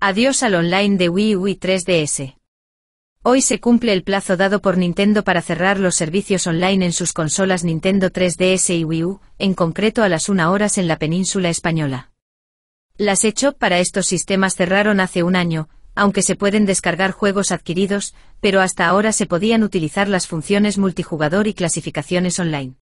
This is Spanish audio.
Adiós al online de Wii U y 3DS. Hoy se cumple el plazo dado por Nintendo para cerrar los servicios online en sus consolas Nintendo 3DS y Wii U, en concreto a las 1 horas en la península española. Las eShop para estos sistemas cerraron hace un año, aunque se pueden descargar juegos adquiridos, pero hasta ahora se podían utilizar las funciones multijugador y clasificaciones online.